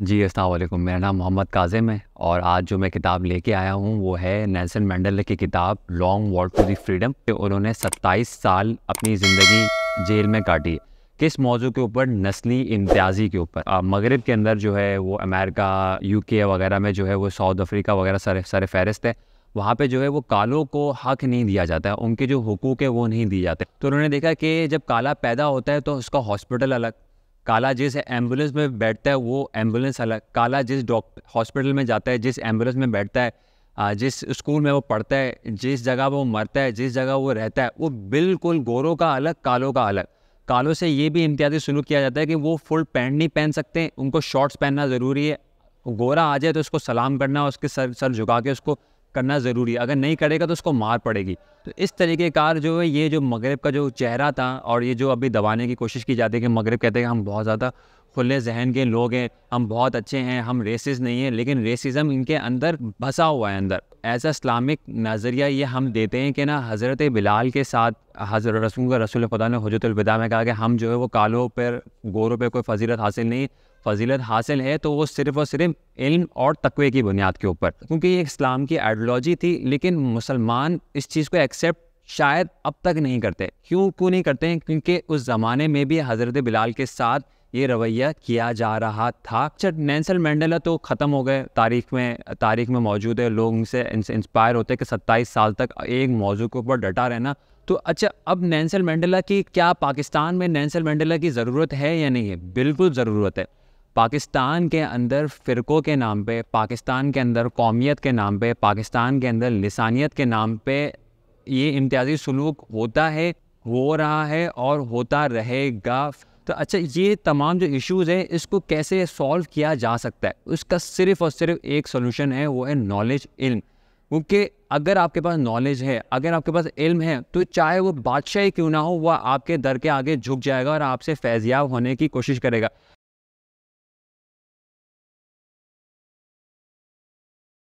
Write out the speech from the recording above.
जी असलम मेरा नाम मोहम्मद काजिम है और आज जो मैं किताब लेके आया हूँ वो है नैसन मैंडल की किताब long walk to the freedom उन्होंने 27 साल अपनी ज़िंदगी जेल में काटी किस मौजू के ऊपर नस्ली इम्तियाजी के ऊपर मगरब के अंदर जो है वो अमेरिका यूके वगैरह में जो है वो साउथ अफ्रीका वगैरह सारे सारे फहरिस्त है वहाँ पे जो है वो कालों को हक नहीं दिया जाता है उनके जो हकूक़ है वो नहीं दिए जाते तो उन्होंने देखा कि जब काला पैदा होता है तो उसका हॉस्पिटल अलग काला जिस एम्बुलेंस में बैठता है वो एम्बुलेंस अलग काला जिस डॉक्टर हॉस्पिटल में जाता है जिस एम्बुलेंस में बैठता है जिस स्कूल में वो पढ़ता है जिस जगह वो मरता है जिस जगह वो रहता है वो बिल्कुल गोरों का अलग कालों का अलग कालों से ये भी इम्तियाजी सलूक किया जाता है कि वो फुल पैंट नहीं पहन सकते उनको शॉर्ट्स पहनना ज़रूरी है गोरा आ जाए तो उसको सलाम करना उसके सर सर झुका के उसको करना ज़रूरी है अगर नहीं करेगा तो उसको मार पड़ेगी तो इस तरीके कार जो है ये जो मगरब का जो चेहरा था और ये जो अभी दबाने की कोशिश की जाती है कि मगरब कहते हैं हम बहुत ज़्यादा खुले जहन के लोग हैं हम बहुत अच्छे हैं हम रेसिस नहीं हैं लेकिन रेसिज्म इनके अंदर बसा हुआ है अंदर एज इस्लामिक नज़रिया ये हम देते हैं कि ना हज़रत बिलाल के साथ हज़रत रसूल रसूल खुदा ने हजरतलविदा में कहा कि हम जो है वो कालों पर गोरों पर कोई फजीलत हासिल नहीं फजीलत हासिल है तो वो सिर्फ़ और सिर्फ इल्म और तकवे की बुनियाद के ऊपर क्योंकि ये इस्लाम की आइडियोलॉजी थी लेकिन मुसलमान इस चीज़ को एक्सेप्ट शायद अब तक नहीं करते क्यों क्यों नहीं करते हैं क्योंकि उस ज़माने में भी हज़रत बिलाल के साथ ये रवैया किया जा रहा था अच्छा नेंसल मैंडेला तो ख़त्म हो गए तारीख में तारीख में मौजूद है लोग उनसे इंस्पायर होते हैं कि सत्ताईस साल तक एक मौजू के ऊपर डटा रहना तो अच्छा अब नैंसल मैंडेला की क्या पाकिस्तान में नैंसल मैंडेला की ज़रूरत है या नहीं है बिल्कुल ज़रूरत है पाकिस्तान के अंदर फ़िरक़ों के नाम पे पाकिस्तान के अंदर कौमियत के नाम पे पाकिस्तान के अंदर लसानियत के नाम पे ये इम्तियाजी सलूक होता है हो रहा है और होता रहेगा तो अच्छा ये तमाम जो इश्यूज़ हैं इसको कैसे सॉल्व किया जा सकता है उसका सिर्फ़ और सिर्फ एक सोल्यूशन है वो है नॉलेज इल्म क्योंकि अगर आपके पास नॉलेज है अगर आपके पास इल्म है तो चाहे वो बादशाह क्यों ना हो वह आपके दर के आगे झुक जाएगा और आपसे फैज़याब होने की कोशिश करेगा